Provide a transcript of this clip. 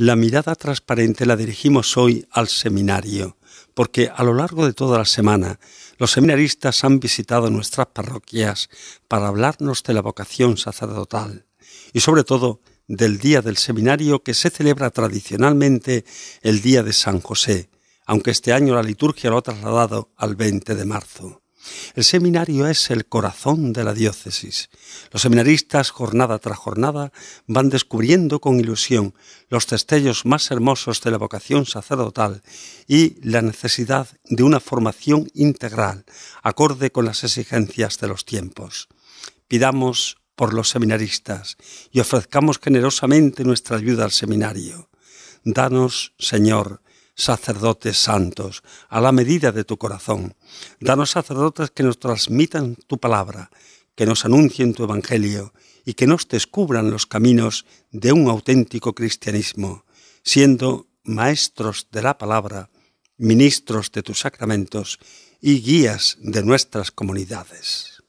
La mirada transparente la dirigimos hoy al seminario, porque a lo largo de toda la semana los seminaristas han visitado nuestras parroquias para hablarnos de la vocación sacerdotal y sobre todo del día del seminario que se celebra tradicionalmente el día de San José, aunque este año la liturgia lo ha trasladado al 20 de marzo. El seminario es el corazón de la diócesis. Los seminaristas, jornada tras jornada, van descubriendo con ilusión los testellos más hermosos de la vocación sacerdotal y la necesidad de una formación integral, acorde con las exigencias de los tiempos. Pidamos por los seminaristas y ofrezcamos generosamente nuestra ayuda al seminario. Danos, Señor, sacerdotes santos, a la medida de tu corazón. Danos sacerdotes que nos transmitan tu palabra, que nos anuncien tu evangelio y que nos descubran los caminos de un auténtico cristianismo, siendo maestros de la palabra, ministros de tus sacramentos y guías de nuestras comunidades.